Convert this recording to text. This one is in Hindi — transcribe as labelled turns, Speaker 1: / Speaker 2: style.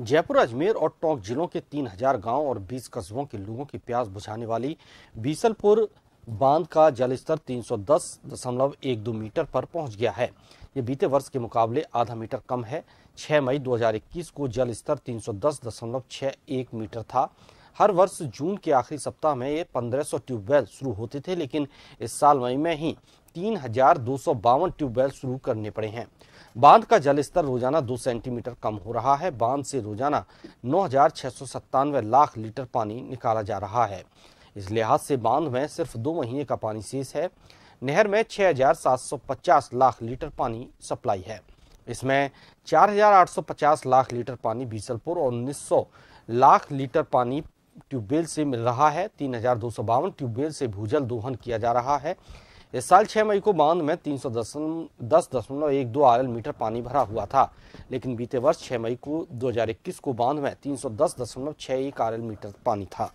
Speaker 1: जयपुर अजमेर और टोंक जिलों के 3000 गांव और 20 कस्बों के लोगों की प्यास बुझाने वाली बीसलपुर बांध का जलस्तर 310.12 मीटर पर पहुंच गया है ये बीते वर्ष के मुकाबले आधा मीटर कम है 6 मई 2021 को जल स्तर 310.61 मीटर था हर वर्ष जून के आखिरी सप्ताह में ये 1500 ट्यूबवेल शुरू होते थे लेकिन इस साल मई में ही तीन ट्यूबवेल शुरू करने पड़े हैं बांध का जल स्तर रोजाना दो सेंटीमीटर कम हो रहा है बांध से रोजाना नौ लाख लीटर पानी निकाला जा रहा है इस लिहाज से बांध में सिर्फ दो महीने का पानी शेष है नहर में 6,750 लाख लीटर पानी सप्लाई है इसमें 4,850 लाख लीटर पानी बीसलपुर और 1900 लाख लीटर पानी ट्यूबवेल से मिल रहा है तीन हजार दो सौ बावन ट्यूबवेल से भूजल दोहन किया जा रहा है इस साल 6 मई को बांध में तीन सौ दस दशमलव एक दो आर मीटर पानी भरा हुआ था लेकिन बीते वर्ष 6 मई को 2021 को बांध में तीन सौ दस दशमलव छह एक आर मीटर पानी था